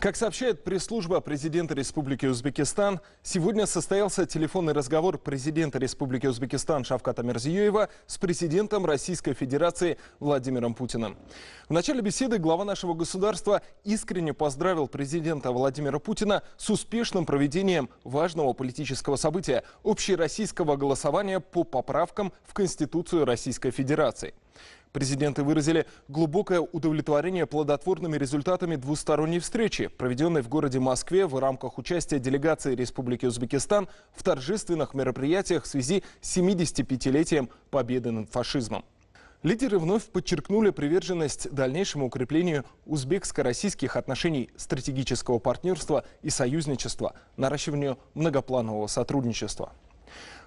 Как сообщает пресс-служба президента Республики Узбекистан, сегодня состоялся телефонный разговор президента Республики Узбекистан Шавката Мерзиёева с президентом Российской Федерации Владимиром Путиным. В начале беседы глава нашего государства искренне поздравил президента Владимира Путина с успешным проведением важного политического события – общероссийского голосования по поправкам в Конституцию Российской Федерации – Президенты выразили глубокое удовлетворение плодотворными результатами двусторонней встречи, проведенной в городе Москве в рамках участия делегации Республики Узбекистан в торжественных мероприятиях в связи с 75-летием победы над фашизмом. Лидеры вновь подчеркнули приверженность дальнейшему укреплению узбекско-российских отношений стратегического партнерства и союзничества, наращиванию многопланового сотрудничества.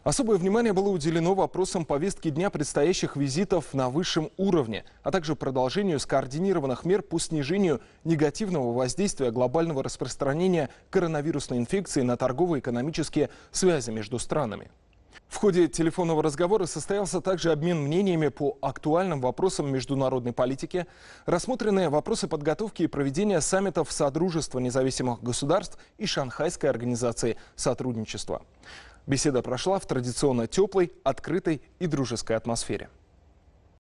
Особое внимание было уделено вопросам повестки дня предстоящих визитов на высшем уровне, а также продолжению скоординированных мер по снижению негативного воздействия глобального распространения коронавирусной инфекции на торгово-экономические связи между странами. В ходе телефонного разговора состоялся также обмен мнениями по актуальным вопросам международной политики, рассмотрены вопросы подготовки и проведения саммитов Содружества независимых государств и Шанхайской организации сотрудничества. Беседа прошла в традиционно теплой, открытой и дружеской атмосфере.